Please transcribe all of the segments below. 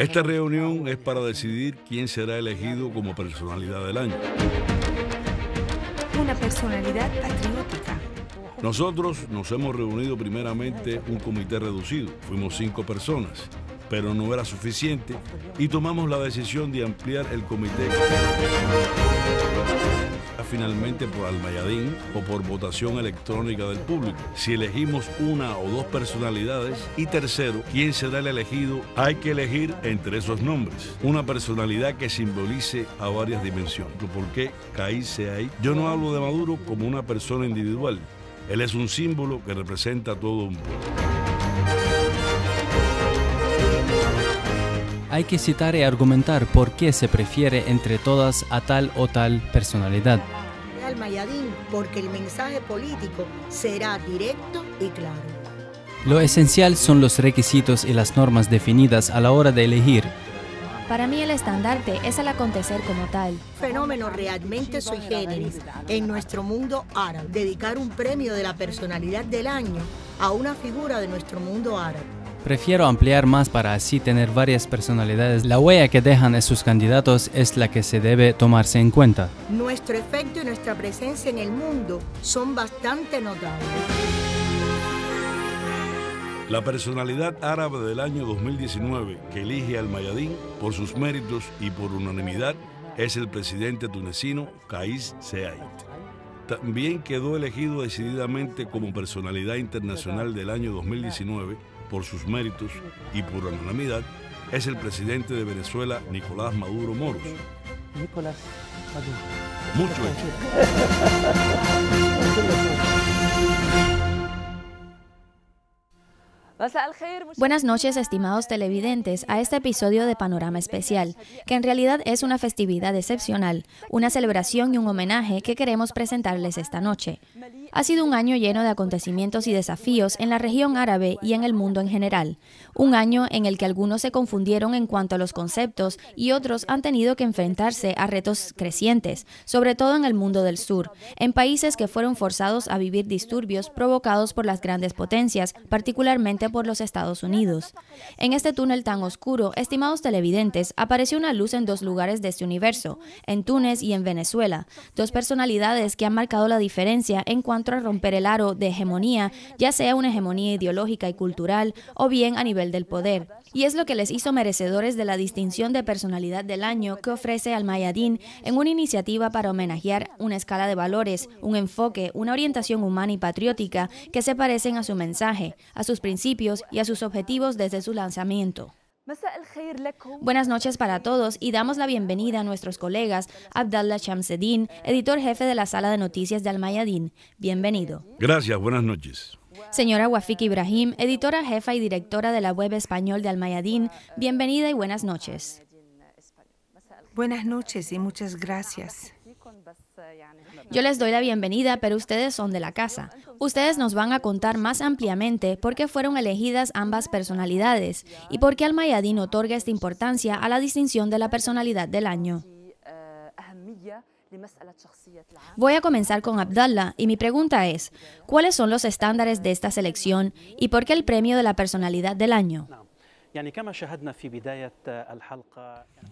Esta reunión es para decidir quién será elegido como personalidad del año. Una personalidad patriótica. Nosotros nos hemos reunido primeramente un comité reducido, fuimos cinco personas, pero no era suficiente y tomamos la decisión de ampliar el comité finalmente por Almayadín o por votación electrónica del público. Si elegimos una o dos personalidades y tercero, quién será el elegido, hay que elegir entre esos nombres una personalidad que simbolice a varias dimensiones. ¿Por qué caíse ahí? Yo no hablo de Maduro como una persona individual. Él es un símbolo que representa a todo un pueblo. hay que citar y argumentar por qué se prefiere entre todas a tal o tal personalidad. Al Mayadín, porque el mensaje político será directo y claro. Lo esencial son los requisitos y las normas definidas a la hora de elegir. Para mí el estandarte es el acontecer como tal. Fenómeno realmente sui generis en nuestro mundo árabe. Dedicar un premio de la personalidad del año a una figura de nuestro mundo árabe Prefiero ampliar más para así tener varias personalidades. La huella que dejan esos candidatos es la que se debe tomarse en cuenta. Nuestro efecto y nuestra presencia en el mundo son bastante notables. La personalidad árabe del año 2019 que elige al Mayadín por sus méritos y por unanimidad es el presidente tunecino Kais Seait. También quedó elegido decididamente como personalidad internacional del año 2019 por sus méritos y por la unanimidad es el presidente de Venezuela, Nicolás Maduro Moros. Nicolás Maduro. Mucho Buenas noches, estimados televidentes, a este episodio de Panorama Especial, que en realidad es una festividad excepcional, una celebración y un homenaje que queremos presentarles esta noche. Ha sido un año lleno de acontecimientos y desafíos en la región árabe y en el mundo en general. Un año en el que algunos se confundieron en cuanto a los conceptos y otros han tenido que enfrentarse a retos crecientes, sobre todo en el mundo del sur, en países que fueron forzados a vivir disturbios provocados por las grandes potencias, particularmente por los Estados Unidos. En este túnel tan oscuro, estimados televidentes, apareció una luz en dos lugares de este universo, en Túnez y en Venezuela, dos personalidades que han marcado la diferencia en cuanto romper el aro de hegemonía, ya sea una hegemonía ideológica y cultural o bien a nivel del poder. Y es lo que les hizo merecedores de la distinción de personalidad del año que ofrece al Mayadín en una iniciativa para homenajear una escala de valores, un enfoque, una orientación humana y patriótica que se parecen a su mensaje, a sus principios y a sus objetivos desde su lanzamiento. Buenas noches para todos y damos la bienvenida a nuestros colegas Abdallah Shamseddin, editor jefe de la sala de noticias de Almayadín. Bienvenido. Gracias, buenas noches. Señora Wafik Ibrahim, editora jefa y directora de la web español de Almayadín, bienvenida y buenas noches. Buenas noches y muchas gracias. Yo les doy la bienvenida, pero ustedes son de la casa. Ustedes nos van a contar más ampliamente por qué fueron elegidas ambas personalidades y por qué Almayadín otorga esta importancia a la distinción de la personalidad del año. Voy a comenzar con Abdallah y mi pregunta es, ¿cuáles son los estándares de esta selección y por qué el premio de la personalidad del año? Eh,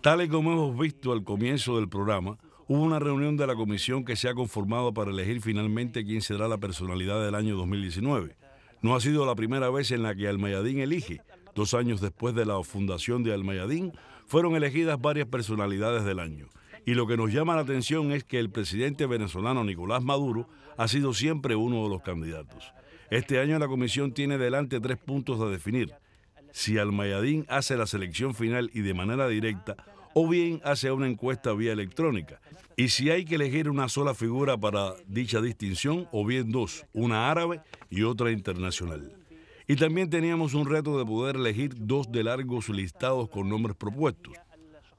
Tal y como hemos visto al comienzo del programa, Hubo una reunión de la comisión que se ha conformado para elegir finalmente quién será la personalidad del año 2019. No ha sido la primera vez en la que Almayadín elige. Dos años después de la fundación de Almayadín, fueron elegidas varias personalidades del año. Y lo que nos llama la atención es que el presidente venezolano Nicolás Maduro ha sido siempre uno de los candidatos. Este año la comisión tiene delante tres puntos a definir. Si Almayadín hace la selección final y de manera directa, o bien hace una encuesta vía electrónica. Y si hay que elegir una sola figura para dicha distinción, o bien dos, una árabe y otra internacional. Y también teníamos un reto de poder elegir dos de largos listados con nombres propuestos.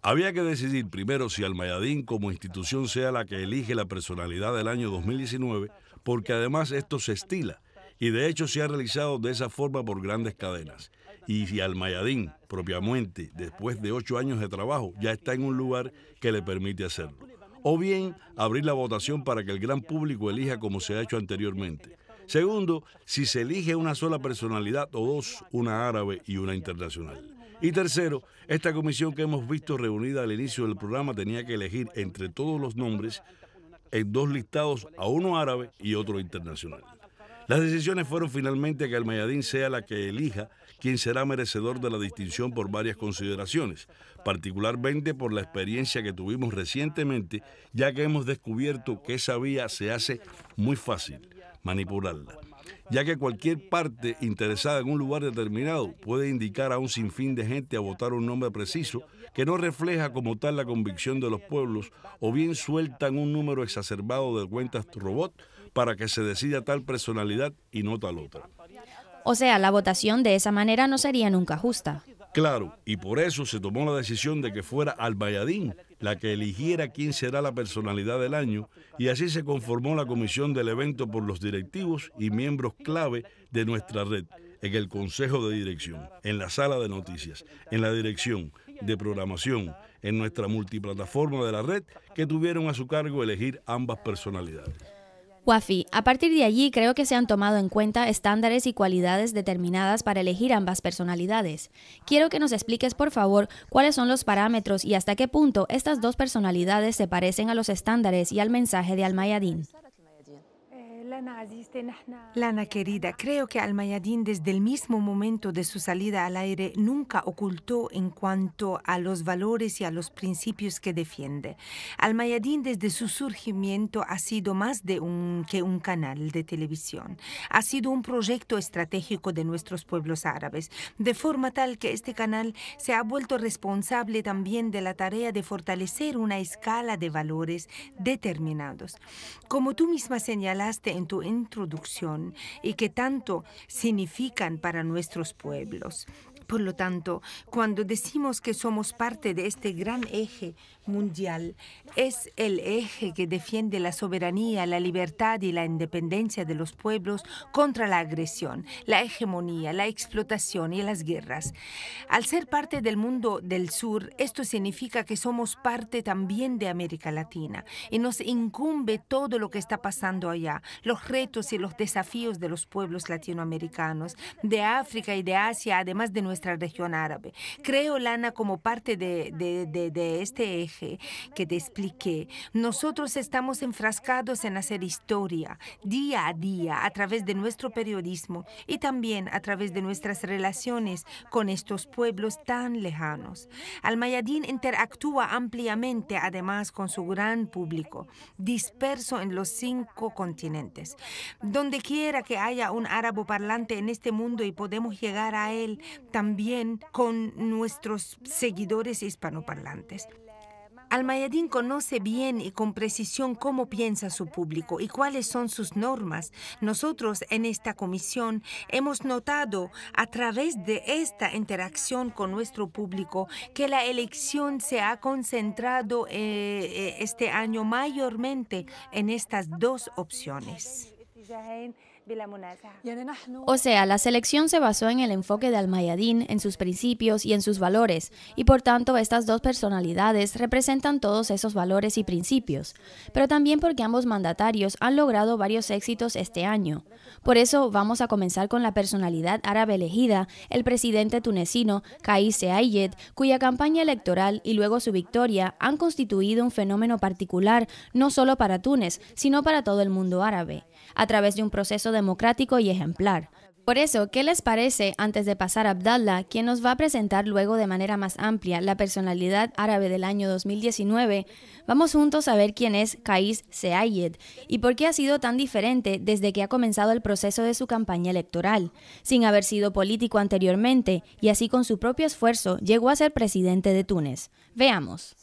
Había que decidir primero si Almayadín como institución sea la que elige la personalidad del año 2019, porque además esto se estila y de hecho se ha realizado de esa forma por grandes cadenas. Y si Almayadín propiamente después de ocho años de trabajo ya está en un lugar que le permite hacerlo. O bien abrir la votación para que el gran público elija como se ha hecho anteriormente. Segundo, si se elige una sola personalidad o dos, una árabe y una internacional. Y tercero, esta comisión que hemos visto reunida al inicio del programa tenía que elegir entre todos los nombres en dos listados a uno árabe y otro internacional. Las decisiones fueron finalmente que Mayadín sea la que elija quien será merecedor de la distinción por varias consideraciones, particularmente por la experiencia que tuvimos recientemente, ya que hemos descubierto que esa vía se hace muy fácil manipularla ya que cualquier parte interesada en un lugar determinado puede indicar a un sinfín de gente a votar un nombre preciso que no refleja como tal la convicción de los pueblos o bien sueltan un número exacerbado de cuentas robot para que se decida tal personalidad y no tal otra. O sea, la votación de esa manera no sería nunca justa. Claro, y por eso se tomó la decisión de que fuera al Valladín la que eligiera quién será la personalidad del año, y así se conformó la comisión del evento por los directivos y miembros clave de nuestra red, en el Consejo de Dirección, en la sala de noticias, en la dirección de programación, en nuestra multiplataforma de la red, que tuvieron a su cargo elegir ambas personalidades. Wafi, a partir de allí creo que se han tomado en cuenta estándares y cualidades determinadas para elegir ambas personalidades. Quiero que nos expliques, por favor, cuáles son los parámetros y hasta qué punto estas dos personalidades se parecen a los estándares y al mensaje de Almayadín. Lana querida, creo que Al-Mayadin desde el mismo momento de su salida al aire nunca ocultó en cuanto a los valores y a los principios que defiende. Al-Mayadin desde su surgimiento ha sido más de que un canal de televisión. Ha sido un proyecto estratégico de nuestros pueblos árabes, de forma tal que este canal se ha vuelto responsable también de la tarea de fortalecer una escala de valores determinados. Como tú misma señalaste, en tu introducción y que tanto significan para nuestros pueblos. Por lo tanto, cuando decimos que somos parte de este gran eje mundial, es el eje que defiende la soberanía, la libertad y la independencia de los pueblos contra la agresión, la hegemonía, la explotación y las guerras. Al ser parte del mundo del sur, esto significa que somos parte también de América Latina y nos incumbe todo lo que está pasando allá, los retos y los desafíos de los pueblos latinoamericanos, de África y de Asia, además de nuestra región árabe. Creo, Lana, como parte de, este eje que te expliqué, nosotros estamos enfrascados en hacer historia día a día a través de nuestro periodismo y también a través de nuestras relaciones con estos pueblos tan lejanos. Al Almayadín interactúa ampliamente además con su gran público, disperso en los cinco continentes. Donde quiera que haya un árabe parlante en este mundo y podemos llegar a él, también también con nuestros seguidores hispanoparlantes. Almayadín conoce bien y con precisión cómo piensa su público y cuáles son sus normas. Nosotros en esta comisión hemos notado a través de esta interacción con nuestro público que la elección se ha concentrado eh, eh, este año mayormente en estas dos opciones. O sea, la selección se basó en el enfoque de Al-Mayadin, en sus principios y en sus valores, y por tanto estas dos personalidades representan todos esos valores y principios, pero también porque ambos mandatarios han logrado varios éxitos este año. Por eso vamos a comenzar con la personalidad árabe elegida, el presidente tunecino Kais Saied, cuya campaña electoral y luego su victoria han constituido un fenómeno particular no solo para Túnez, sino para todo el mundo árabe a través de un proceso democrático y ejemplar. Por eso, ¿qué les parece antes de pasar a Abdallah, quien nos va a presentar luego de manera más amplia la personalidad árabe del año 2019? Vamos juntos a ver quién es Kais Seayed y por qué ha sido tan diferente desde que ha comenzado el proceso de su campaña electoral. Sin haber sido político anteriormente y así con su propio esfuerzo llegó a ser presidente de Túnez. Veamos.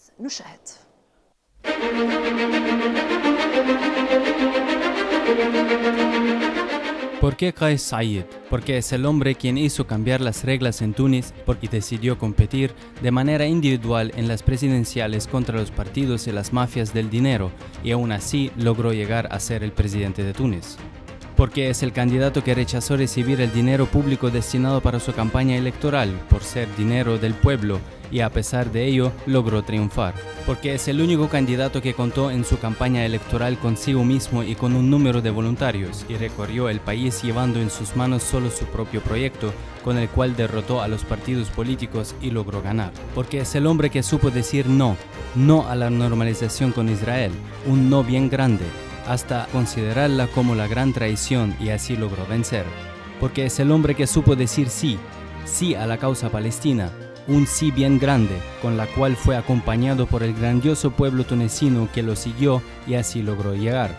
¿Por qué Qais Said? Porque es el hombre quien hizo cambiar las reglas en Túnez porque decidió competir de manera individual en las presidenciales contra los partidos y las mafias del dinero, y aún así logró llegar a ser el presidente de Túnez porque es el candidato que rechazó recibir el dinero público destinado para su campaña electoral por ser dinero del pueblo y a pesar de ello logró triunfar, porque es el único candidato que contó en su campaña electoral consigo mismo y con un número de voluntarios, y recorrió el país llevando en sus manos solo su propio proyecto, con el cual derrotó a los partidos políticos y logró ganar, porque es el hombre que supo decir no, no a la normalización con Israel, un no bien grande, hasta considerarla como la gran traición y así logró vencer, porque es el hombre que supo decir sí, sí a la causa palestina, un sí bien grande, con la cual fue acompañado por el grandioso pueblo tunecino que lo siguió y así logró llegar,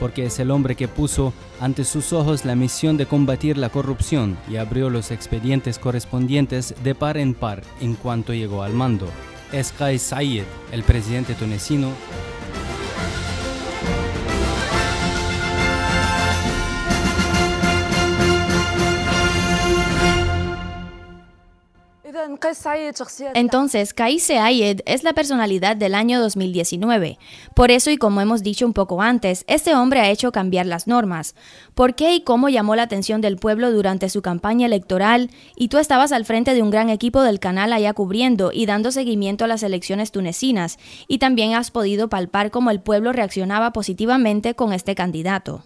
porque es el hombre que puso ante sus ojos la misión de combatir la corrupción y abrió los expedientes correspondientes de par en par en cuanto llegó al mando. Es Saied, el presidente tunecino, Entonces, Kais Ayed es la personalidad del año 2019. Por eso, y como hemos dicho un poco antes, este hombre ha hecho cambiar las normas. ¿Por qué y cómo llamó la atención del pueblo durante su campaña electoral? Y tú estabas al frente de un gran equipo del canal allá cubriendo y dando seguimiento a las elecciones tunecinas, y también has podido palpar cómo el pueblo reaccionaba positivamente con este candidato.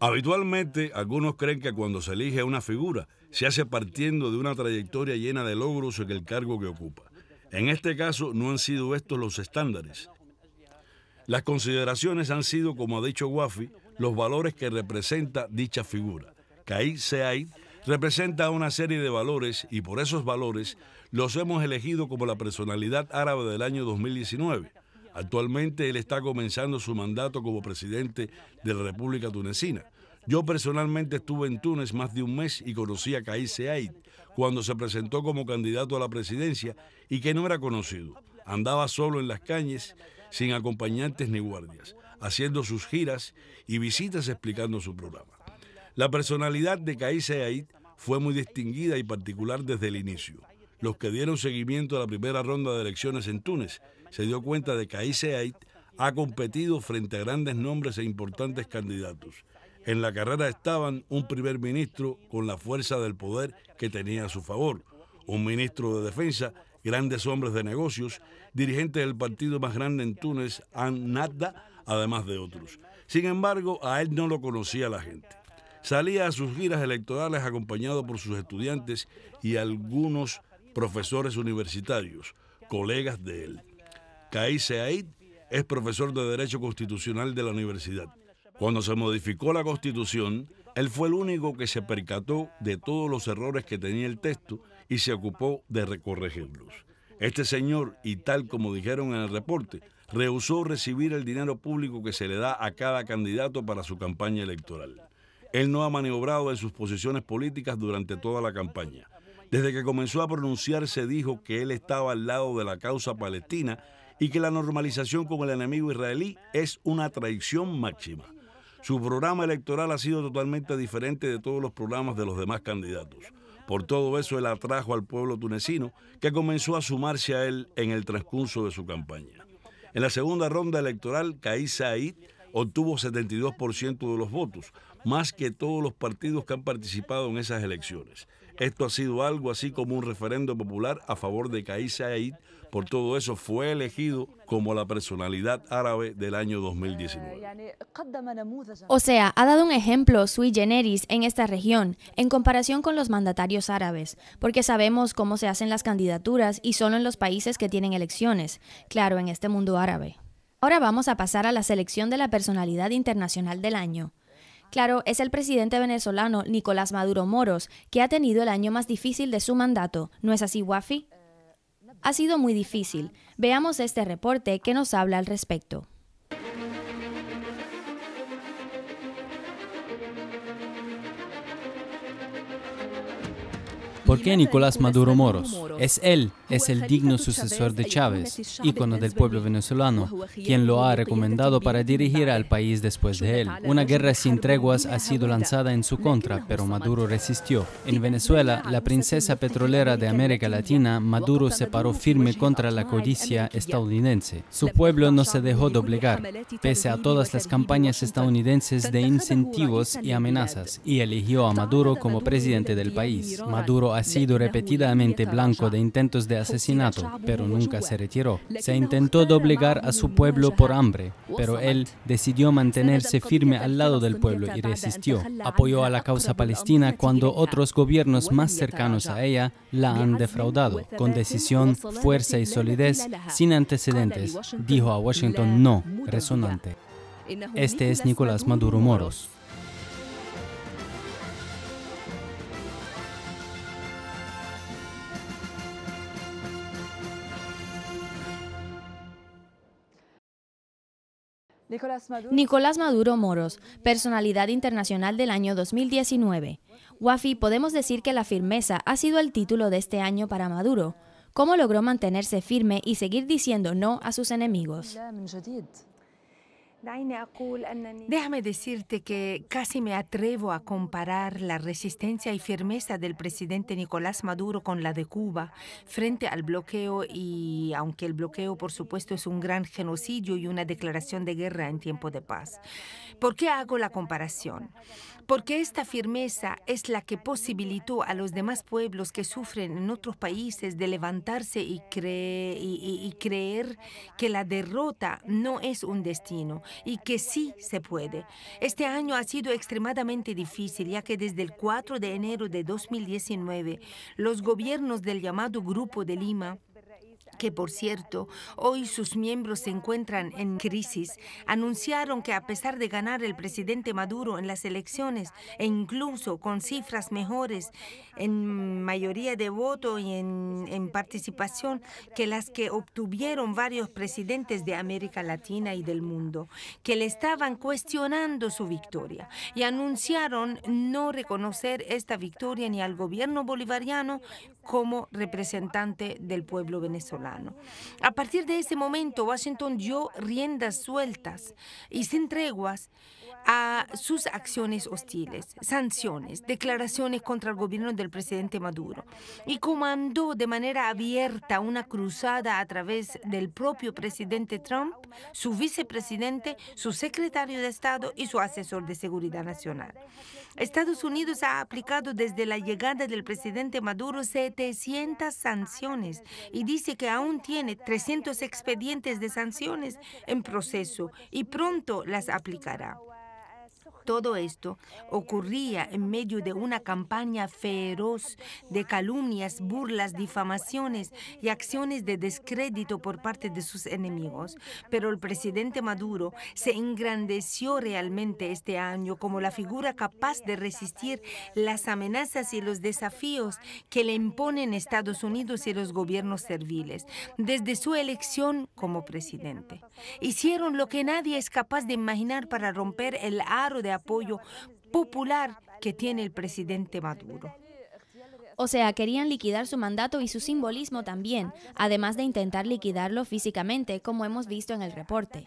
Habitualmente algunos creen que cuando se elige una figura, se hace partiendo de una trayectoria llena de logros en el cargo que ocupa. En este caso no han sido estos los estándares. Las consideraciones han sido, como ha dicho Wafi, los valores que representa dicha figura. Kai Seid representa una serie de valores y por esos valores los hemos elegido como la personalidad árabe del año 2019. Actualmente él está comenzando su mandato como presidente de la República Tunecina. Yo personalmente estuve en Túnez más de un mes y conocí a Kais Seid cuando se presentó como candidato a la presidencia y que no era conocido. Andaba solo en las calles, sin acompañantes ni guardias, haciendo sus giras y visitas explicando su programa. La personalidad de Kais Seid fue muy distinguida y particular desde el inicio los que dieron seguimiento a la primera ronda de elecciones en Túnez, se dio cuenta de que Aise ha competido frente a grandes nombres e importantes candidatos. En la carrera estaban un primer ministro con la fuerza del poder que tenía a su favor, un ministro de defensa, grandes hombres de negocios, dirigentes del partido más grande en Túnez, Ann nadda además de otros. Sin embargo, a él no lo conocía la gente. Salía a sus giras electorales acompañado por sus estudiantes y algunos profesores universitarios, colegas de él. Kai aid es profesor de Derecho Constitucional de la universidad. Cuando se modificó la Constitución, él fue el único que se percató de todos los errores que tenía el texto y se ocupó de recorregirlos. Este señor, y tal como dijeron en el reporte, rehusó recibir el dinero público que se le da a cada candidato para su campaña electoral. Él no ha maniobrado en sus posiciones políticas durante toda la campaña. Desde que comenzó a pronunciarse dijo que él estaba al lado de la causa palestina y que la normalización con el enemigo israelí es una traición máxima. Su programa electoral ha sido totalmente diferente de todos los programas de los demás candidatos. Por todo eso él atrajo al pueblo tunecino, que comenzó a sumarse a él en el transcurso de su campaña. En la segunda ronda electoral, Kais Said obtuvo 72% de los votos, más que todos los partidos que han participado en esas elecciones. Esto ha sido algo así como un referendo popular a favor de Kais Saied. Por todo eso fue elegido como la personalidad árabe del año 2019. O sea, ha dado un ejemplo sui generis en esta región en comparación con los mandatarios árabes, porque sabemos cómo se hacen las candidaturas y solo en los países que tienen elecciones, claro, en este mundo árabe. Ahora vamos a pasar a la selección de la personalidad internacional del año. Claro, es el presidente venezolano Nicolás Maduro Moros, que ha tenido el año más difícil de su mandato. ¿No es así, Wafi? Ha sido muy difícil. Veamos este reporte que nos habla al respecto. ¿Por qué Nicolás Maduro Moros? Es él es el digno sucesor de Chávez, ícono del pueblo venezolano, quien lo ha recomendado para dirigir al país después de él. Una guerra sin treguas ha sido lanzada en su contra, pero Maduro resistió. En Venezuela, la princesa petrolera de América Latina, Maduro se paró firme contra la codicia estadounidense. Su pueblo no se dejó doblegar, pese a todas las campañas estadounidenses de incentivos y amenazas, y eligió a Maduro como presidente del país. Maduro ha sido repetidamente blanco de intentos de asesinato, pero nunca se retiró. Se intentó doblegar a su pueblo por hambre, pero él decidió mantenerse firme al lado del pueblo y resistió. Apoyó a la causa palestina cuando otros gobiernos más cercanos a ella la han defraudado. Con decisión, fuerza y solidez sin antecedentes, dijo a Washington no, resonante. Este es Nicolás Maduro Moros. Nicolás Maduro. Moros, personalidad internacional del año 2019. Wafi, podemos decir que la firmeza ha sido el título de este año para Maduro. ¿Cómo logró mantenerse firme y seguir diciendo no a sus enemigos? Déjame decirte que casi me atrevo a comparar la resistencia y firmeza del presidente Nicolás Maduro con la de Cuba frente al bloqueo y aunque el bloqueo por supuesto es un gran genocidio y una declaración de guerra en tiempo de paz. ¿Por qué hago la comparación? Porque esta firmeza es la que posibilitó a los demás pueblos que sufren en otros países de levantarse y, creer que la derrota no es un destino y que sí se puede. Este año ha sido extremadamente difícil, ya que desde el 4 de enero de 2019 los gobiernos del llamado Grupo de Lima que por cierto, hoy sus miembros se encuentran en crisis, anunciaron que a pesar de ganar el presidente Maduro en las elecciones e incluso con cifras mejores en mayoría de voto y en, participación que las que obtuvieron varios presidentes de América Latina y del mundo, que le estaban cuestionando su victoria y anunciaron no reconocer esta victoria ni al gobierno bolivariano como representante del pueblo venezolano. A partir de ese momento, Washington dio riendas sueltas y sin treguas a sus acciones hostiles, sanciones, declaraciones contra el gobierno del presidente Maduro y comandó de manera abierta una cruzada a través del propio presidente Trump, su vicepresidente, su secretario de Estado y su asesor de seguridad nacional. Estados Unidos ha aplicado desde la llegada del presidente Maduro 700 sanciones y dice que aún tiene 300 expedientes de sanciones en proceso y pronto las aplicará. Todo esto ocurría en medio de una campaña feroz de calumnias, burlas, difamaciones y acciones de descrédito por parte de sus enemigos. Pero el presidente Maduro se engrandeció realmente este año como la figura capaz de resistir las amenazas y los desafíos que le imponen Estados Unidos y los gobiernos serviles desde su elección como presidente. Hicieron lo que nadie es capaz de imaginar para romper el aro de apoyo popular que tiene el presidente Maduro. O sea, querían liquidar su mandato y su simbolismo también, además de intentar liquidarlo físicamente, como hemos visto en el reporte.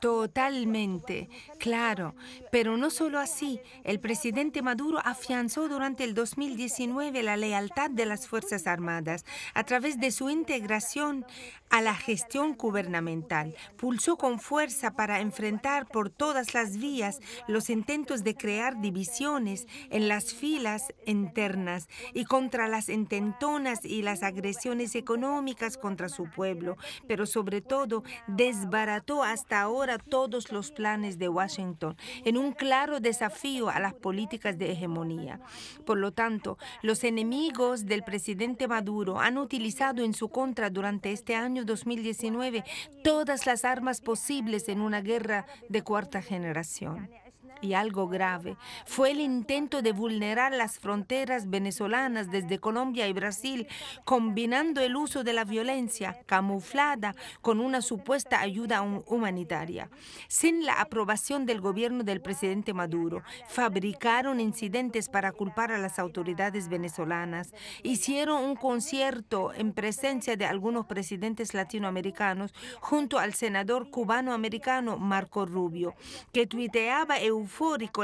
Totalmente, claro. Pero no solo así, el presidente Maduro afianzó durante el 2019 la lealtad de las Fuerzas Armadas a través de su integración a la gestión gubernamental. Pulsó con fuerza para enfrentar por todas las vías los intentos de crear divisiones en las filas internas y contra las intentonas y las agresiones económicas contra su pueblo, pero sobre todo desbarató hasta ahora todos los planes de Washington, en un claro desafío a las políticas de hegemonía. Por lo tanto, los enemigos del presidente Maduro han utilizado en su contra durante este año 2019 todas las armas posibles en una guerra de cuarta generación y algo grave fue el intento de vulnerar las fronteras venezolanas desde Colombia y Brasil, combinando el uso de la violencia camuflada con una supuesta ayuda humanitaria. Sin la aprobación del gobierno del presidente Maduro, fabricaron incidentes para culpar a las autoridades venezolanas, hicieron un concierto en presencia de algunos presidentes latinoamericanos junto al senador cubano-americano Marco Rubio, que tuiteaba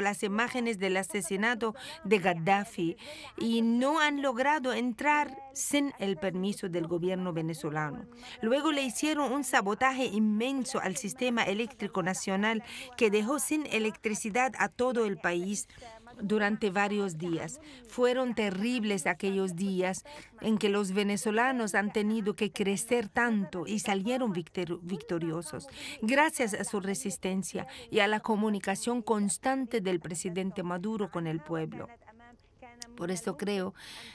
las imágenes del asesinato de Gaddafi y no han logrado entrar sin el permiso del gobierno venezolano. Luego le hicieron un sabotaje inmenso al sistema eléctrico nacional que dejó sin electricidad a todo el país durante varios días. Fueron terribles aquellos días en que los venezolanos han tenido que crecer tanto y salieron victoriosos. Gracias a su resistencia y a la comunicación constante del presidente Maduro con el pueblo. Por esto creo,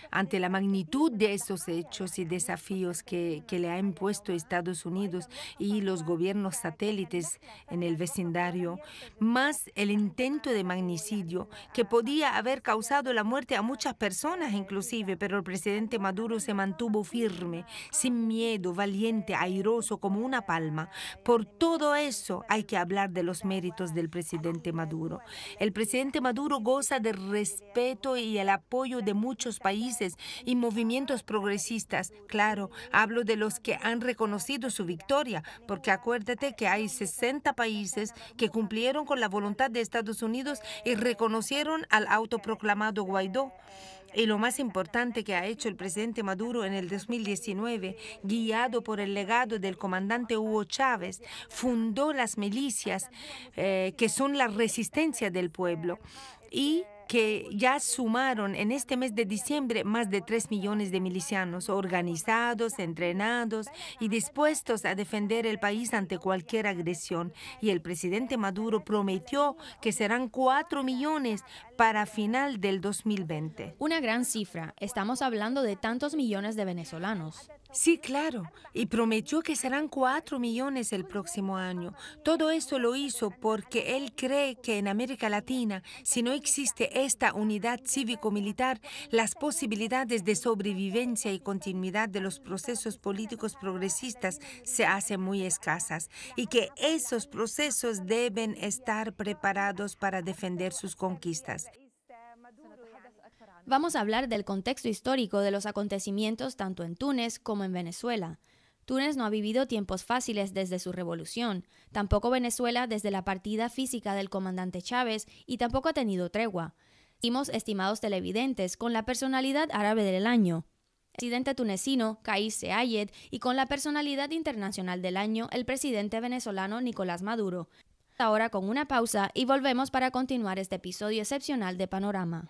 ante la magnitud de esos hechos y desafíos que, le ha impuesto Estados Unidos y los gobiernos satélites en el vecindario, más el intento de magnicidio que podía haber causado la muerte a muchas personas inclusive, pero el presidente Maduro se mantuvo firme, sin miedo, valiente, airoso como una palma. Por todo eso hay que hablar de los méritos del presidente Maduro. El presidente Maduro goza del respeto y el apoyo de muchos países y movimientos progresistas. Claro, hablo de los que han reconocido su victoria, porque acuérdate que hay 60 países que cumplieron con la voluntad de Estados Unidos y reconocieron al autoproclamado Guaidó. Y lo más importante que ha hecho el presidente Maduro en el 2019, guiado por el legado del comandante Hugo Chávez, fundó las milicias eh, que son la resistencia del pueblo y que ya sumaron en este mes de diciembre más de 3 millones de milicianos organizados, entrenados y dispuestos a defender el país ante cualquier agresión. Y el presidente Maduro prometió que serán 4 millones para final del 2020. Una gran cifra. Estamos hablando de tantos millones de venezolanos. Sí, claro, y prometió que serán cuatro millones el próximo año. Todo esto lo hizo porque él cree que en América Latina, si no existe esta unidad cívico-militar, las posibilidades de sobrevivencia y continuidad de los procesos políticos progresistas se hacen muy escasas y que esos procesos deben estar preparados para defender sus conquistas. Vamos a hablar del contexto histórico de los acontecimientos tanto en Túnez como en Venezuela. Túnez no ha vivido tiempos fáciles desde su revolución, tampoco Venezuela desde la partida física del comandante Chávez y tampoco ha tenido tregua. Hicimos estimados televidentes con la personalidad árabe del año, presidente tunecino Caiz Seayed y con la personalidad internacional del año el presidente venezolano Nicolás Maduro. Ahora con una pausa y volvemos para continuar este episodio excepcional de Panorama.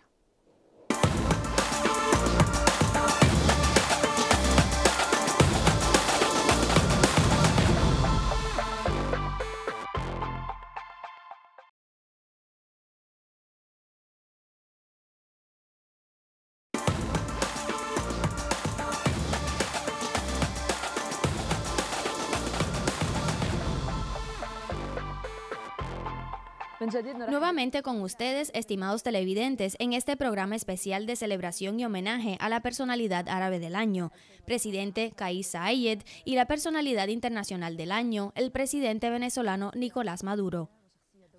Nuevamente con ustedes, estimados televidentes, en este programa especial de celebración y homenaje a la personalidad árabe del año, presidente Kais Saied y la personalidad internacional del año, el presidente venezolano Nicolás Maduro.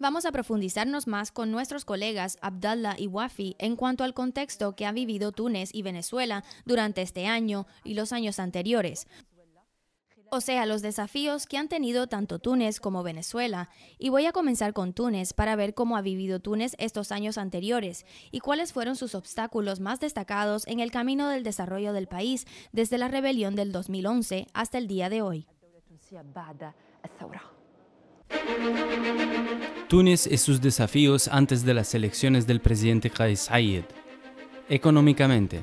Vamos a profundizarnos más con nuestros colegas Abdallah y Wafi en cuanto al contexto que ha vivido Túnez y Venezuela durante este año y los años anteriores, o sea, los desafíos que han tenido tanto Túnez como Venezuela. Y voy a comenzar con Túnez para ver cómo ha vivido Túnez estos años anteriores y cuáles fueron sus obstáculos más destacados en el camino del desarrollo del país desde la rebelión del 2011 hasta el día de hoy. Túnez y sus desafíos antes de las elecciones del presidente Kais Saied. Económicamente,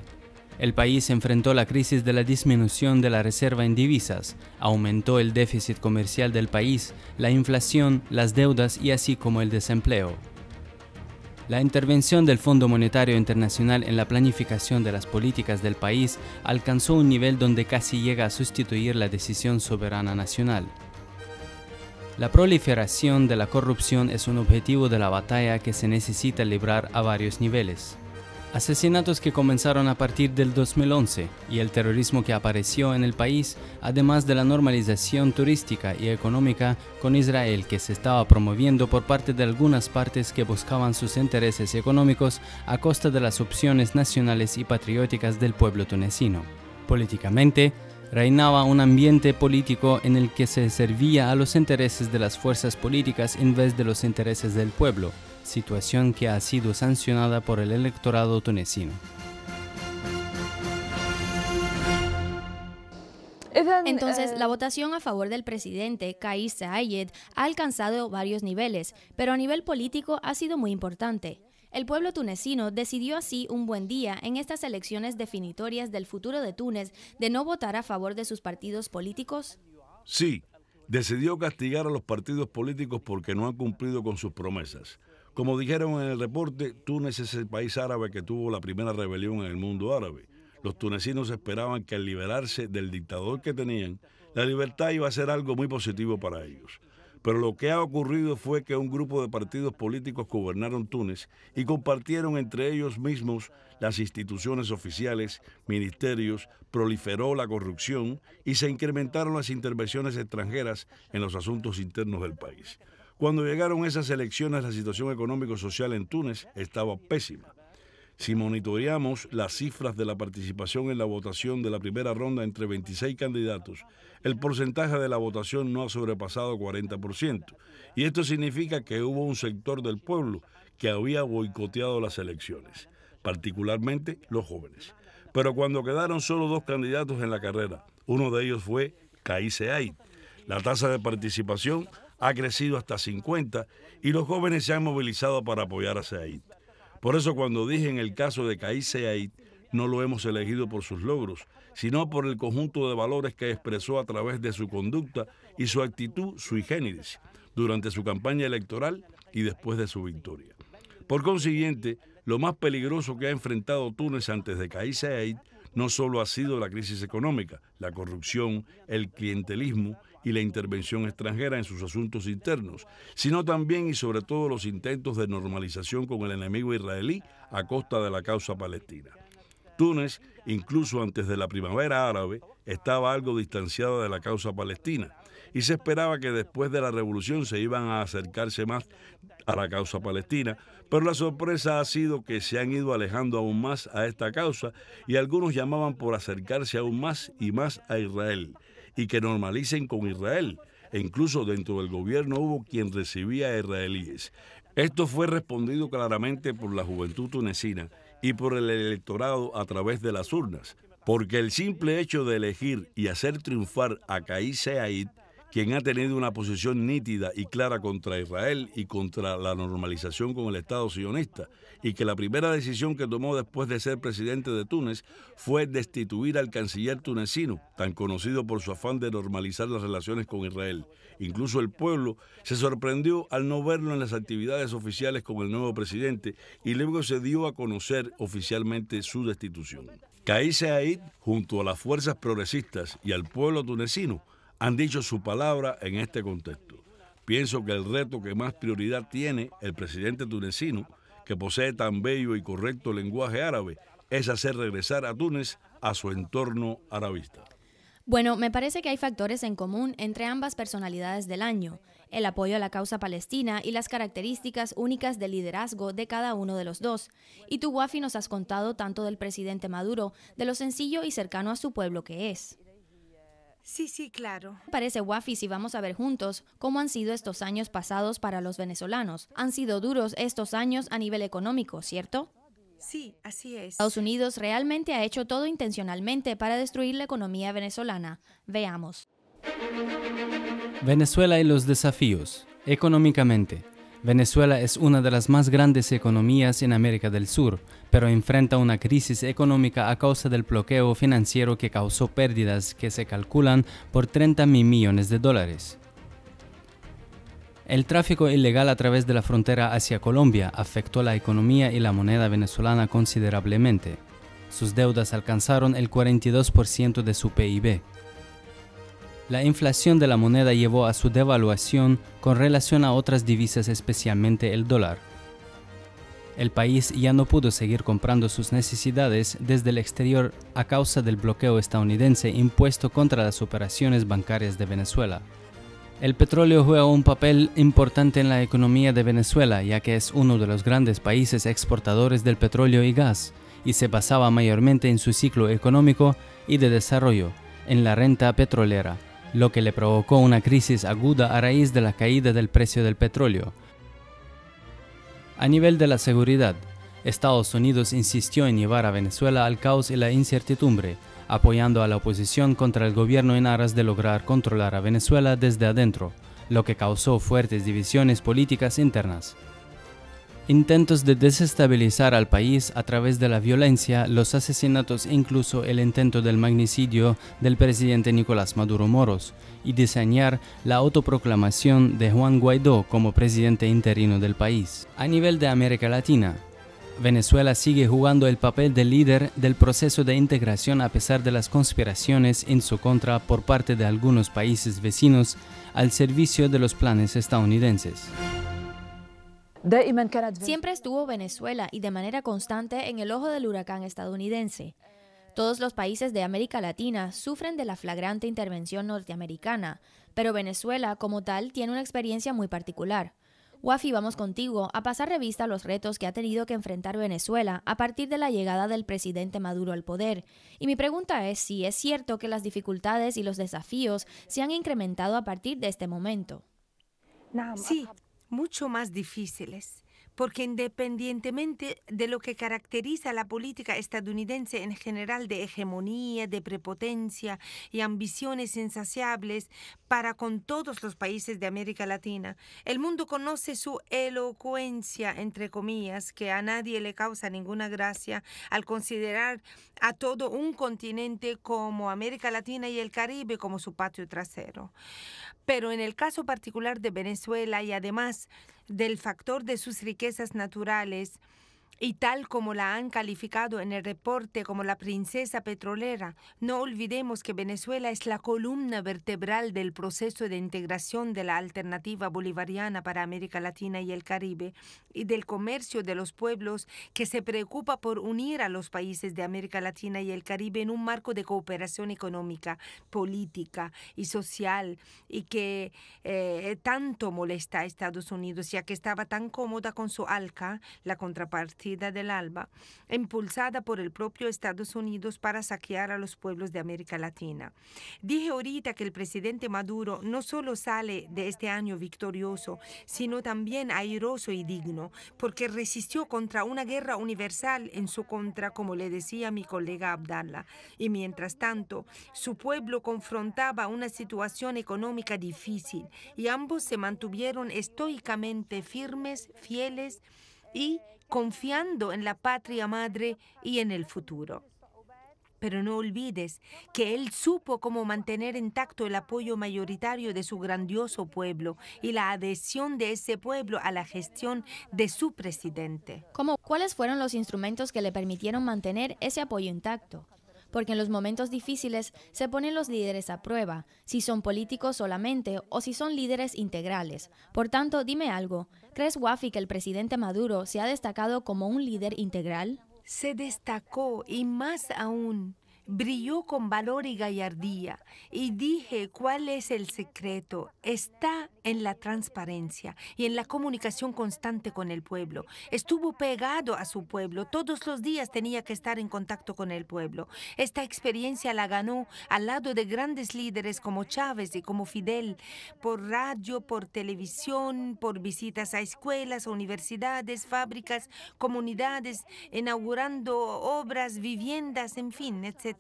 el país enfrentó la crisis de la disminución de la reserva en divisas, aumentó el déficit comercial del país, la inflación, las deudas y así como el desempleo. La intervención del Fondo Monetario Internacional en la planificación de las políticas del país alcanzó un nivel donde casi llega a sustituir la decisión soberana nacional. La proliferación de la corrupción es un objetivo de la batalla que se necesita librar a varios niveles. Asesinatos que comenzaron a partir del 2011 y el terrorismo que apareció en el país, además de la normalización turística y económica con Israel que se estaba promoviendo por parte de algunas partes que buscaban sus intereses económicos a costa de las opciones nacionales y patrióticas del pueblo tunecino. Políticamente, Reinaba un ambiente político en el que se servía a los intereses de las fuerzas políticas en vez de los intereses del pueblo, situación que ha sido sancionada por el electorado tunecino. Entonces, eh, la votación a favor del presidente Kais Saied ha alcanzado varios niveles, pero a nivel político ha sido muy importante. El pueblo tunecino decidió así un buen día en estas elecciones definitorias del futuro de Túnez de no votar a favor de sus partidos políticos. Sí, decidió castigar a los partidos políticos porque no han cumplido con sus promesas. Como dijeron en el reporte, Túnez es el país árabe que tuvo la primera rebelión en el mundo árabe. Los tunecinos esperaban que al liberarse del dictador que tenían, la libertad iba a ser algo muy positivo para ellos. Pero lo que ha ocurrido fue que un grupo de partidos políticos gobernaron Túnez y compartieron entre ellos mismos las instituciones oficiales, ministerios, proliferó la corrupción y se incrementaron las intervenciones extranjeras en los asuntos internos del país. Cuando llegaron esas elecciones, la situación económico-social en Túnez estaba pésima. Si monitoreamos las cifras de la participación en la votación de la primera ronda entre 26 candidatos, el porcentaje de la votación no ha sobrepasado 40%. Y esto significa que hubo un sector del pueblo que había boicoteado las elecciones, particularmente los jóvenes. Pero cuando quedaron solo dos candidatos en la carrera, uno de ellos fue Caíse Ait. La tasa de participación ha crecido hasta 50 y los jóvenes se han movilizado para apoyar a Said. Por eso cuando dije en el caso de Caí Aid, no lo hemos elegido por sus logros, sino por el conjunto de valores que expresó a través de su conducta y su actitud sui generis durante su campaña electoral y después de su victoria. Por consiguiente, lo más peligroso que ha enfrentado Túnez antes de Caí Aid no solo ha sido la crisis económica, la corrupción, el clientelismo, y la intervención extranjera en sus asuntos internos, sino también y sobre todo los intentos de normalización con el enemigo israelí a costa de la causa palestina. Túnez, incluso antes de la primavera árabe, estaba algo distanciada de la causa palestina y se esperaba que después de la revolución se iban a acercarse más a la causa palestina, pero la sorpresa ha sido que se han ido alejando aún más a esta causa y algunos llamaban por acercarse aún más y más a Israel y que normalicen con Israel. E incluso dentro del gobierno hubo quien recibía a israelíes. Esto fue respondido claramente por la juventud tunecina y por el electorado a través de las urnas, porque el simple hecho de elegir y hacer triunfar a Caí Seaid quien ha tenido una posición nítida y clara contra Israel y contra la normalización con el Estado sionista, y que la primera decisión que tomó después de ser presidente de Túnez fue destituir al canciller tunecino, tan conocido por su afán de normalizar las relaciones con Israel. Incluso el pueblo se sorprendió al no verlo en las actividades oficiales con el nuevo presidente y luego se dio a conocer oficialmente su destitución. Caí Said, junto a las fuerzas progresistas y al pueblo tunecino, han dicho su palabra en este contexto. Pienso que el reto que más prioridad tiene el presidente tunecino, que posee tan bello y correcto lenguaje árabe, es hacer regresar a Túnez a su entorno arabista. Bueno, me parece que hay factores en común entre ambas personalidades del año, el apoyo a la causa palestina y las características únicas de liderazgo de cada uno de los dos. Y tú, Wafi, nos has contado tanto del presidente Maduro, de lo sencillo y cercano a su pueblo que es. Sí, sí, claro. Parece Wafi si vamos a ver juntos cómo han sido estos años pasados para los venezolanos. Han sido duros estos años a nivel económico, ¿cierto? Sí, así es. Estados Unidos realmente ha hecho todo intencionalmente para destruir la economía venezolana. Veamos. Venezuela y los desafíos económicamente. Venezuela es una de las más grandes economías en América del Sur, pero enfrenta una crisis económica a causa del bloqueo financiero que causó pérdidas que se calculan por 30 mil millones de dólares. El tráfico ilegal a través de la frontera hacia Colombia afectó la economía y la moneda venezolana considerablemente. Sus deudas alcanzaron el 42% de su PIB. La inflación de la moneda llevó a su devaluación con relación a otras divisas, especialmente el dólar. El país ya no pudo seguir comprando sus necesidades desde el exterior a causa del bloqueo estadounidense impuesto contra las operaciones bancarias de Venezuela. El petróleo juega un papel importante en la economía de Venezuela, ya que es uno de los grandes países exportadores del petróleo y gas, y se basaba mayormente en su ciclo económico y de desarrollo, en la renta petrolera lo que le provocó una crisis aguda a raíz de la caída del precio del petróleo. A nivel de la seguridad, Estados Unidos insistió en llevar a Venezuela al caos y la incertidumbre, apoyando a la oposición contra el gobierno en aras de lograr controlar a Venezuela desde adentro, lo que causó fuertes divisiones políticas internas intentos de desestabilizar al país a través de la violencia, los asesinatos e incluso el intento del magnicidio del presidente Nicolás Maduro Moros, y diseñar la autoproclamación de Juan Guaidó como presidente interino del país. A nivel de América Latina, Venezuela sigue jugando el papel de líder del proceso de integración a pesar de las conspiraciones en su contra por parte de algunos países vecinos al servicio de los planes estadounidenses. Siempre estuvo Venezuela y de manera constante en el ojo del huracán estadounidense. Todos los países de América Latina sufren de la flagrante intervención norteamericana, pero Venezuela como tal tiene una experiencia muy particular. Wafi, vamos contigo a pasar revista a los retos que ha tenido que enfrentar Venezuela a partir de la llegada del presidente Maduro al poder. Y mi pregunta es si es cierto que las dificultades y los desafíos se han incrementado a partir de este momento. Sí, mucho más difíciles porque independientemente de lo que caracteriza la política estadounidense en general de hegemonía, de prepotencia y ambiciones insaciables para con todos los países de América Latina, el mundo conoce su elocuencia, entre comillas, que a nadie le causa ninguna gracia al considerar a todo un continente como América Latina y el Caribe como su patio trasero. Pero en el caso particular de Venezuela y además del factor de sus riquezas naturales y tal como la han calificado en el reporte como la princesa petrolera, no olvidemos que Venezuela es la columna vertebral del proceso de integración de la alternativa bolivariana para América Latina y el Caribe y del comercio de los pueblos que se preocupa por unir a los países de América Latina y el Caribe en un marco de cooperación económica, política y social y que eh, tanto molesta a Estados Unidos, ya que estaba tan cómoda con su ALCA, la contrapartida del Alba, impulsada por el propio Estados Unidos para saquear a los pueblos de América Latina. Dije ahorita que el presidente Maduro no solo sale de este año victorioso, sino también airoso y digno, porque resistió contra una guerra universal en su contra, como le decía mi colega Abdallah. Y mientras tanto, su pueblo confrontaba una situación económica difícil y ambos se mantuvieron estoicamente firmes, fieles y confiando en la patria madre y en el futuro. Pero no olvides que él supo cómo mantener intacto el apoyo mayoritario de su grandioso pueblo y la adhesión de ese pueblo a la gestión de su presidente. ¿Cómo, ¿Cuáles fueron los instrumentos que le permitieron mantener ese apoyo intacto? Porque en los momentos difíciles se ponen los líderes a prueba, si son políticos solamente o si son líderes integrales. Por tanto, dime algo, ¿Crees, Wafi, que el presidente Maduro se ha destacado como un líder integral? Se destacó y más aún brilló con valor y gallardía. Y dije, ¿cuál es el secreto? Está en la transparencia y en la comunicación constante con el pueblo. Estuvo pegado a su pueblo. Todos los días tenía que estar en contacto con el pueblo. Esta experiencia la ganó al lado de grandes líderes como Chávez y como Fidel, por radio, por televisión, por visitas a escuelas, universidades, fábricas, comunidades, inaugurando obras, viviendas, en fin, etc.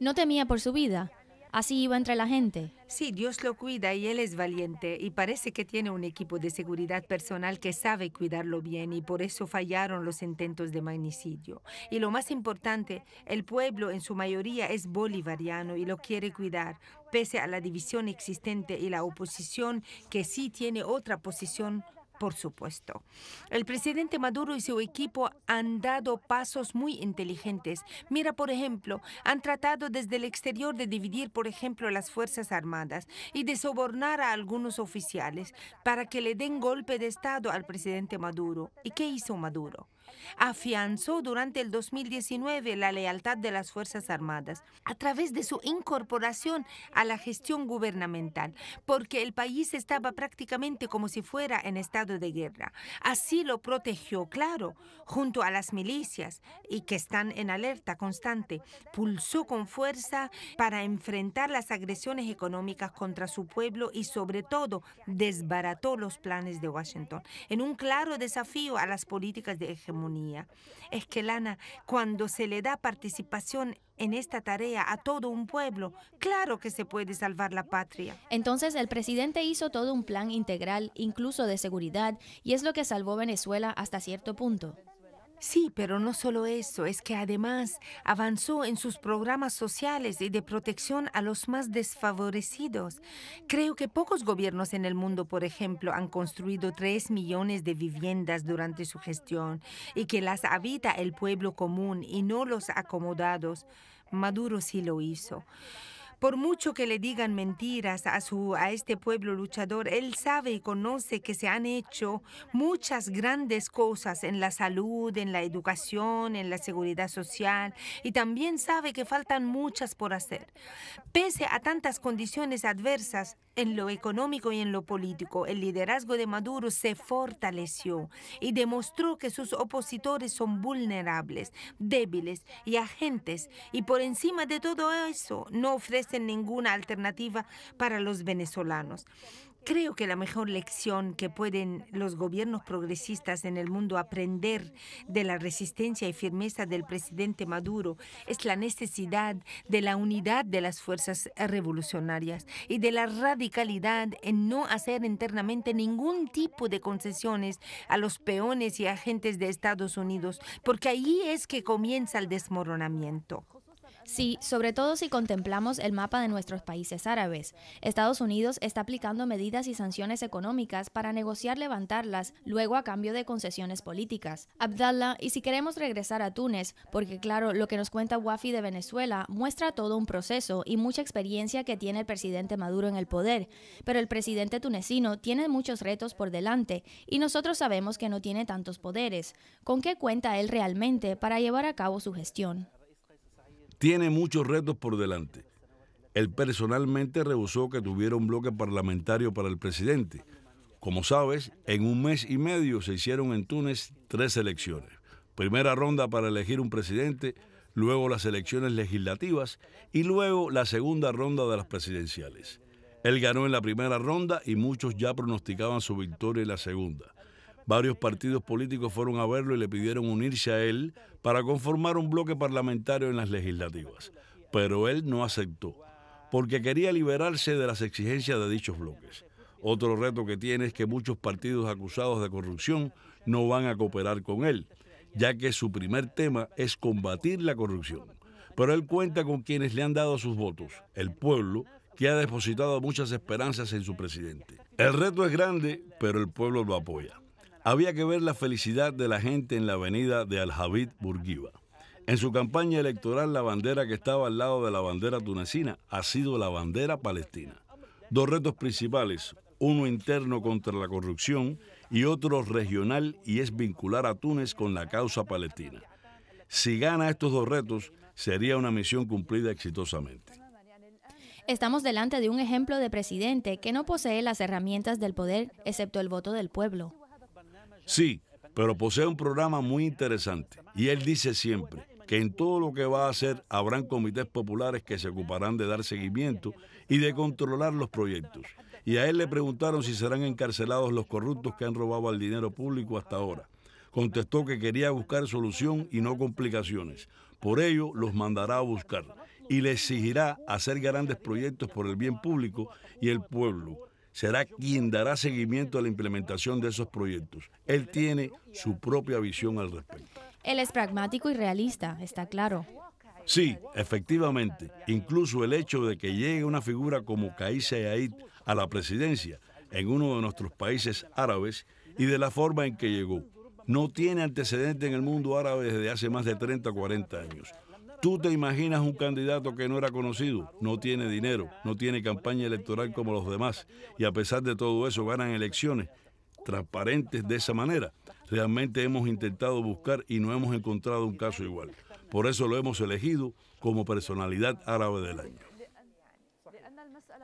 No temía por su vida. Así iba entre la gente. Sí, Dios lo cuida y él es valiente y parece que tiene un equipo de seguridad personal que sabe cuidarlo bien y por eso fallaron los intentos de magnicidio. Y lo más importante, el pueblo en su mayoría es bolivariano y lo quiere cuidar, pese a la división existente y la oposición que sí tiene otra posición por supuesto. El presidente Maduro y su equipo han dado pasos muy inteligentes. Mira, por ejemplo, han tratado desde el exterior de dividir, por ejemplo, las Fuerzas Armadas y de sobornar a algunos oficiales para que le den golpe de Estado al presidente Maduro. ¿Y qué hizo Maduro? Afianzó durante el 2019 la lealtad de las Fuerzas Armadas a través de su incorporación a la gestión gubernamental, porque el país estaba prácticamente como si fuera en estado de guerra. Así lo protegió, claro, junto a las milicias y que están en alerta constante. Pulsó con fuerza para enfrentar las agresiones económicas contra su pueblo y sobre todo desbarató los planes de Washington en un claro desafío a las políticas de es que, Lana, cuando se le da participación en esta tarea a todo un pueblo, claro que se puede salvar la patria. Entonces el presidente hizo todo un plan integral, incluso de seguridad, y es lo que salvó Venezuela hasta cierto punto. Sí, pero no solo eso, es que además avanzó en sus programas sociales y de protección a los más desfavorecidos. Creo que pocos gobiernos en el mundo, por ejemplo, han construido 3 millones de viviendas durante su gestión y que las habita el pueblo común y no los acomodados. Maduro sí lo hizo. Por mucho que le digan mentiras a, su, a este pueblo luchador, él sabe y conoce que se han hecho muchas grandes cosas en la salud, en la educación, en la seguridad social y también sabe que faltan muchas por hacer. Pese a tantas condiciones adversas en lo económico y en lo político, el liderazgo de Maduro se fortaleció y demostró que sus opositores son vulnerables, débiles y agentes y por encima de todo eso no ofrecen ninguna alternativa para los venezolanos. Creo que la mejor lección que pueden los gobiernos progresistas en el mundo aprender de la resistencia y firmeza del presidente Maduro es la necesidad de la unidad de las fuerzas revolucionarias y de la radicalidad en no hacer internamente ningún tipo de concesiones a los peones y agentes de Estados Unidos, porque allí es que comienza el desmoronamiento. Sí, sobre todo si contemplamos el mapa de nuestros países árabes. Estados Unidos está aplicando medidas y sanciones económicas para negociar levantarlas, luego a cambio de concesiones políticas. Abdallah, y si queremos regresar a Túnez, porque claro, lo que nos cuenta Wafi de Venezuela muestra todo un proceso y mucha experiencia que tiene el presidente Maduro en el poder, pero el presidente tunecino tiene muchos retos por delante y nosotros sabemos que no tiene tantos poderes. ¿Con qué cuenta él realmente para llevar a cabo su gestión? tiene muchos retos por delante. Él personalmente rehusó que tuviera un bloque parlamentario para el presidente. Como sabes, en un mes y medio se hicieron en Túnez tres elecciones. Primera ronda para elegir un presidente, luego las elecciones legislativas y luego la segunda ronda de las presidenciales. Él ganó en la primera ronda y muchos ya pronosticaban su victoria en la segunda. Varios partidos políticos fueron a verlo y le pidieron unirse a él para conformar un bloque parlamentario en las legislativas, pero él no aceptó, porque quería liberarse de las exigencias de dichos bloques. Otro reto que tiene es que muchos partidos acusados de corrupción no van a cooperar con él, ya que su primer tema es combatir la corrupción. Pero él cuenta con quienes le han dado sus votos, el pueblo, que ha depositado muchas esperanzas en su presidente. El reto es grande, pero el pueblo lo apoya. Había que ver la felicidad de la gente en la avenida de Al-Javid Burguiba. En su campaña electoral, la bandera que estaba al lado de la bandera tunecina ha sido la bandera palestina. Dos retos principales, uno interno contra la corrupción y otro regional y es vincular a Túnez con la causa palestina. Si gana estos dos retos, sería una misión cumplida exitosamente. Estamos delante de un ejemplo de presidente que no posee las herramientas del poder excepto el voto del pueblo. Sí, pero posee un programa muy interesante. Y él dice siempre que en todo lo que va a hacer habrán comités populares que se ocuparán de dar seguimiento y de controlar los proyectos. Y a él le preguntaron si serán encarcelados los corruptos que han robado el dinero público hasta ahora. Contestó que quería buscar solución y no complicaciones. Por ello los mandará a buscar y le exigirá hacer grandes proyectos por el bien público y el pueblo será quien dará seguimiento a la implementación de esos proyectos. Él tiene su propia visión al respecto. Él es pragmático y realista, está claro. Sí, efectivamente. Incluso el hecho de que llegue una figura como Kais Saied a la presidencia en uno de nuestros países árabes y de la forma en que llegó. No tiene antecedente en el mundo árabe desde hace más de 30 o 40 años. Tú te imaginas un candidato que no era conocido, no tiene dinero, no tiene campaña electoral como los demás y a pesar de todo eso ganan elecciones transparentes de esa manera. Realmente hemos intentado buscar y no hemos encontrado un caso igual. Por eso lo hemos elegido como personalidad árabe del año.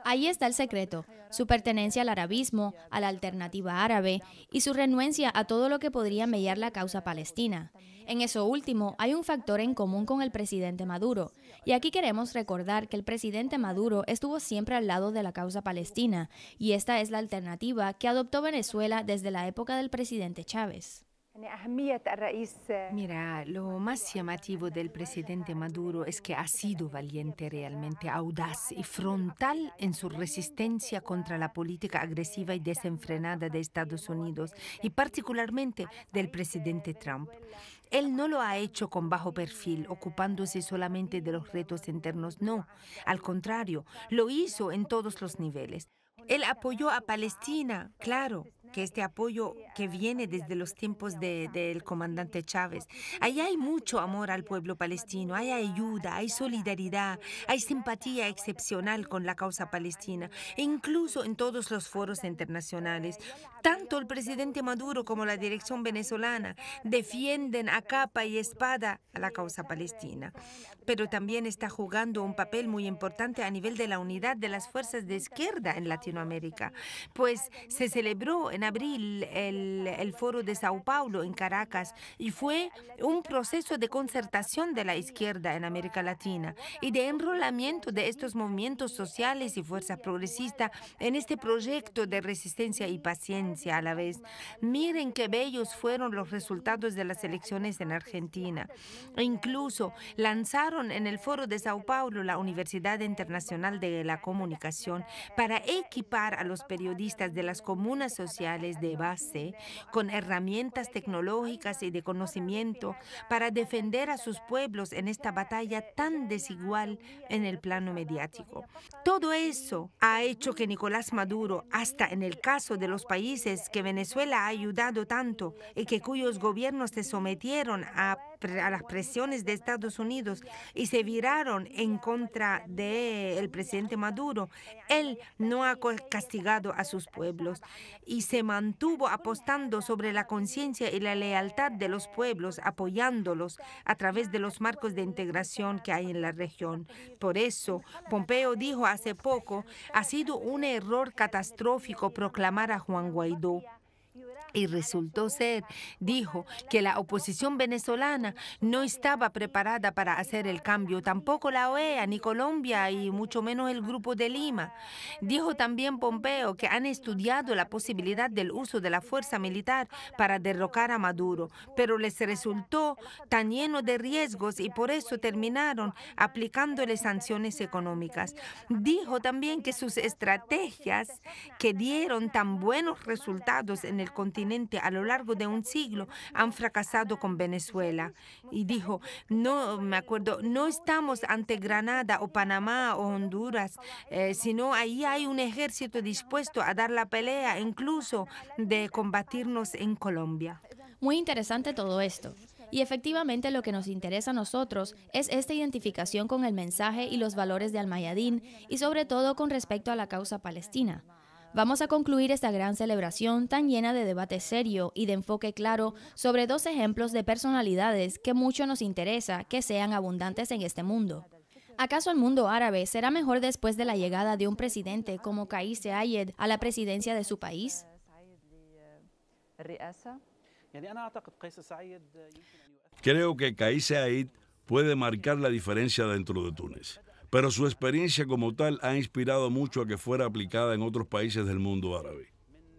Ahí está el secreto, su pertenencia al arabismo, a la alternativa árabe y su renuencia a todo lo que podría mediar la causa palestina. En eso último hay un factor en común con el presidente Maduro, y aquí queremos recordar que el presidente Maduro estuvo siempre al lado de la causa palestina, y esta es la alternativa que adoptó Venezuela desde la época del presidente Chávez. Mira, lo más llamativo del presidente Maduro es que ha sido valiente realmente, audaz y frontal en su resistencia contra la política agresiva y desenfrenada de Estados Unidos y particularmente del presidente Trump. Él no lo ha hecho con bajo perfil, ocupándose solamente de los retos internos, no. Al contrario, lo hizo en todos los niveles. Él apoyó a Palestina, claro, que este apoyo que viene desde los tiempos del comandante Chávez. Ahí hay mucho amor al pueblo palestino, hay ayuda, hay solidaridad, hay simpatía excepcional con la causa palestina, e incluso en todos los foros internacionales. Tanto el presidente Maduro como la dirección venezolana defienden a capa y espada a la causa palestina, pero también está jugando un papel muy importante a nivel de la unidad de las fuerzas de izquierda en Latinoamérica, pues se celebró en en abril el, foro de Sao Paulo en Caracas y fue un proceso de concertación de la izquierda en América Latina y de enrolamiento de estos movimientos sociales y fuerzas progresistas en este proyecto de resistencia y paciencia a la vez. Miren qué bellos fueron los resultados de las elecciones en Argentina. E incluso lanzaron en el foro de Sao Paulo la Universidad Internacional de la Comunicación para equipar a los periodistas de las comunas sociales de base, con herramientas tecnológicas y de conocimiento para defender a sus pueblos en esta batalla tan desigual en el plano mediático. Todo eso ha hecho que Nicolás Maduro, hasta en el caso de los países que Venezuela ha ayudado tanto y que cuyos gobiernos se sometieron a a las presiones de Estados Unidos y se viraron en contra del el presidente Maduro. Él no ha castigado a sus pueblos y se mantuvo apostando sobre la conciencia y la lealtad de los pueblos, apoyándolos a través de los marcos de integración que hay en la región. Por eso, Pompeo dijo hace poco, ha sido un error catastrófico proclamar a Juan Guaidó y resultó ser. Dijo que la oposición venezolana no estaba preparada para hacer el cambio, tampoco la OEA ni Colombia y mucho menos el Grupo de Lima. Dijo también Pompeo que han estudiado la posibilidad del uso de la fuerza militar para derrocar a Maduro, pero les resultó tan lleno de riesgos y por eso terminaron aplicándole sanciones económicas. Dijo también que sus estrategias que dieron tan buenos resultados en el continente a lo largo de un siglo han fracasado con Venezuela. Y dijo, no me acuerdo, no estamos ante Granada o Panamá o Honduras, eh, sino ahí hay un ejército dispuesto a dar la pelea, incluso de combatirnos en Colombia. Muy interesante todo esto. Y efectivamente lo que nos interesa a nosotros es esta identificación con el mensaje y los valores de Almayadín y sobre todo con respecto a la causa palestina. Vamos a concluir esta gran celebración tan llena de debate serio y de enfoque claro sobre dos ejemplos de personalidades que mucho nos interesa que sean abundantes en este mundo. ¿Acaso el mundo árabe será mejor después de la llegada de un presidente como Kais Ayed a la presidencia de su país? Creo que Kais Ayed puede marcar la diferencia dentro de Túnez pero su experiencia como tal ha inspirado mucho a que fuera aplicada en otros países del mundo árabe.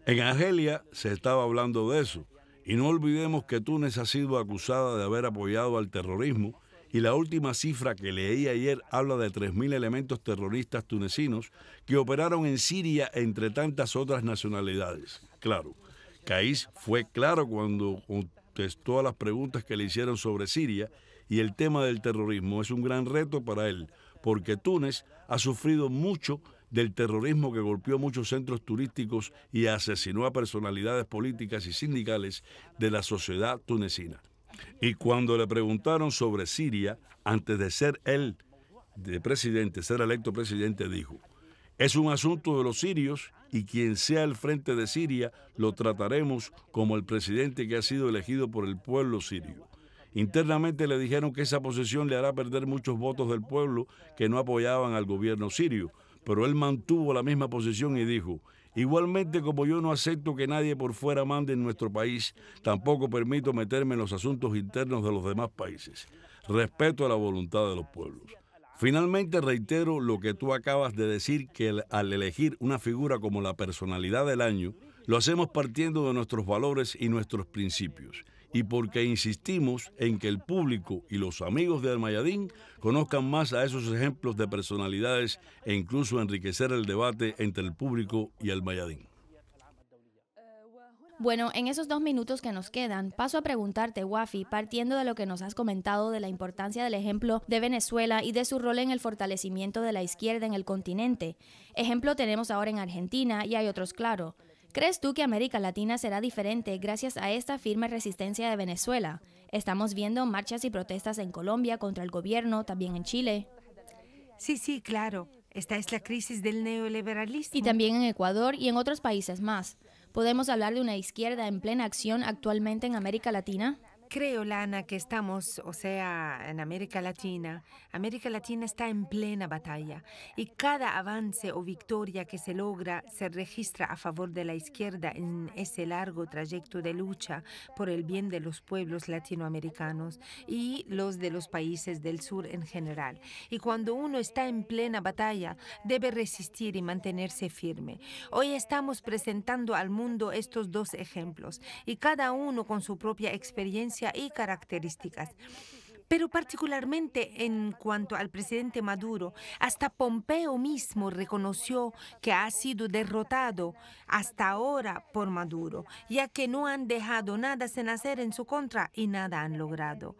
En Argelia se estaba hablando de eso, y no olvidemos que Túnez ha sido acusada de haber apoyado al terrorismo, y la última cifra que leí ayer habla de 3.000 elementos terroristas tunecinos que operaron en Siria entre tantas otras nacionalidades. Claro, Caís fue claro cuando contestó a las preguntas que le hicieron sobre Siria, y el tema del terrorismo es un gran reto para él porque Túnez ha sufrido mucho del terrorismo que golpeó muchos centros turísticos y asesinó a personalidades políticas y sindicales de la sociedad tunecina. Y cuando le preguntaron sobre Siria, antes de ser él de presidente, ser electo presidente, dijo, es un asunto de los sirios y quien sea el frente de Siria lo trataremos como el presidente que ha sido elegido por el pueblo sirio. Internamente le dijeron que esa posesión le hará perder muchos votos del pueblo que no apoyaban al gobierno sirio, pero él mantuvo la misma posición y dijo, Igualmente como yo no acepto que nadie por fuera mande en nuestro país, tampoco permito meterme en los asuntos internos de los demás países. Respeto a la voluntad de los pueblos. Finalmente reitero lo que tú acabas de decir, que al elegir una figura como la personalidad del año, lo hacemos partiendo de nuestros valores y nuestros principios y porque insistimos en que el público y los amigos de Almayadín conozcan más a esos ejemplos de personalidades e incluso enriquecer el debate entre el público y Almayadín. Bueno, en esos dos minutos que nos quedan, paso a preguntarte, Wafi, partiendo de lo que nos has comentado de la importancia del ejemplo de Venezuela y de su rol en el fortalecimiento de la izquierda en el continente. Ejemplo tenemos ahora en Argentina y hay otros, claro. ¿Crees tú que América Latina será diferente gracias a esta firme resistencia de Venezuela? Estamos viendo marchas y protestas en Colombia contra el gobierno, también en Chile. Sí, sí, claro. Esta es la crisis del neoliberalismo. Y también en Ecuador y en otros países más. ¿Podemos hablar de una izquierda en plena acción actualmente en América Latina? creo, Lana, que estamos, o sea, en América Latina, América Latina está en plena batalla y cada avance o victoria que se logra se registra a favor de la izquierda en ese largo trayecto de lucha por el bien de los pueblos latinoamericanos y los de los países del sur en general. Y cuando uno está en plena batalla, debe resistir y mantenerse firme. Hoy estamos presentando al mundo estos dos ejemplos y cada uno con su propia experiencia y características. Pero particularmente en cuanto al presidente Maduro, hasta Pompeo mismo reconoció que ha sido derrotado hasta ahora por Maduro, ya que no han dejado nada sin hacer en su contra y nada han logrado.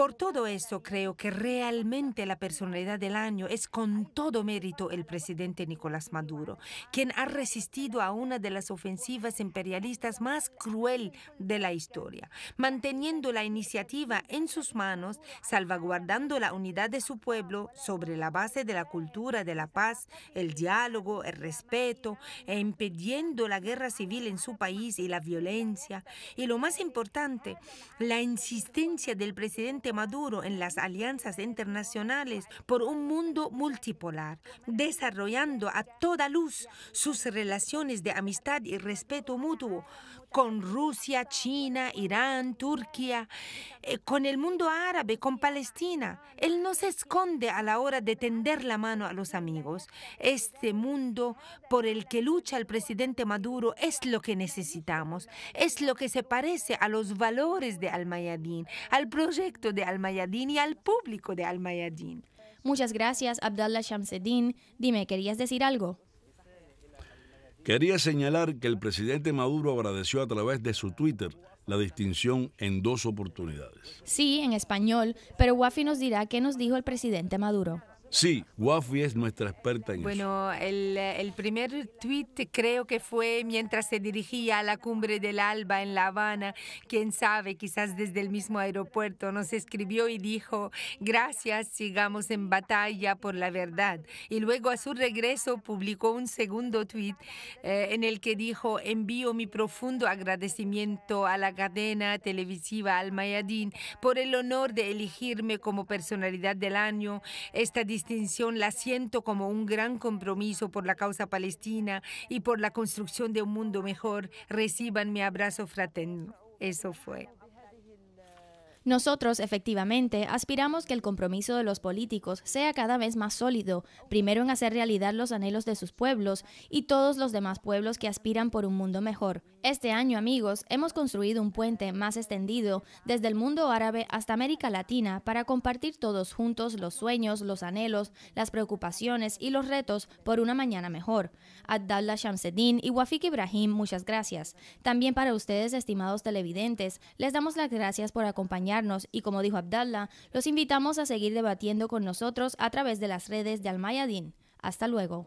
Por todo eso creo que realmente la personalidad del año es con todo mérito el presidente Nicolás Maduro, quien ha resistido a una de las ofensivas imperialistas más cruel de la historia, manteniendo la iniciativa en sus manos, salvaguardando la unidad de su pueblo sobre la base de la cultura de la paz, el diálogo, el respeto, e impidiendo la guerra civil en su país y la violencia. Y lo más importante, la insistencia del presidente Maduro en las alianzas internacionales por un mundo multipolar, desarrollando a toda luz sus relaciones de amistad y respeto mutuo con Rusia, China, Irán, Turquía, eh, con el mundo árabe, con Palestina. Él no se esconde a la hora de tender la mano a los amigos. Este mundo por el que lucha el presidente Maduro es lo que necesitamos, es lo que se parece a los valores de al Almayadín, al proyecto de al Almayadín y al público de al Almayadín. Muchas gracias, Abdallah Shamseddin. Dime, ¿querías decir algo? Quería señalar que el presidente Maduro agradeció a través de su Twitter la distinción en dos oportunidades. Sí, en español, pero Wafi nos dirá qué nos dijo el presidente Maduro. Sí, Wafi es nuestra experta en bueno, eso. Bueno, eh, el, primer tweet creo que fue mientras se dirigía a la cumbre del Alba en La Habana. Quién sabe, quizás desde el mismo aeropuerto nos escribió y dijo: Gracias, sigamos en batalla por la verdad. Y luego a su regreso publicó un segundo tweet eh, en el que dijo: Envío mi profundo agradecimiento a la cadena televisiva Al Mayadin por el honor de elegirme como personalidad del año. Esta la siento como un gran compromiso por la causa palestina y por la construcción de un mundo mejor. Reciban mi abrazo fraterno. Eso fue. Nosotros, efectivamente, aspiramos que el compromiso de los políticos sea cada vez más sólido, primero en hacer realidad los anhelos de sus pueblos y todos los demás pueblos que aspiran por un mundo mejor, este año, amigos, hemos construido un puente más extendido desde el mundo árabe hasta América Latina para compartir todos juntos los sueños, los anhelos, las preocupaciones y los retos por una mañana mejor. Abdallah Shamseddin y Wafik Ibrahim, muchas gracias. También para ustedes, estimados televidentes, les damos las gracias por acompañarnos y, como dijo Abdallah, los invitamos a seguir debatiendo con nosotros a través de las redes de Almayadin. Hasta luego.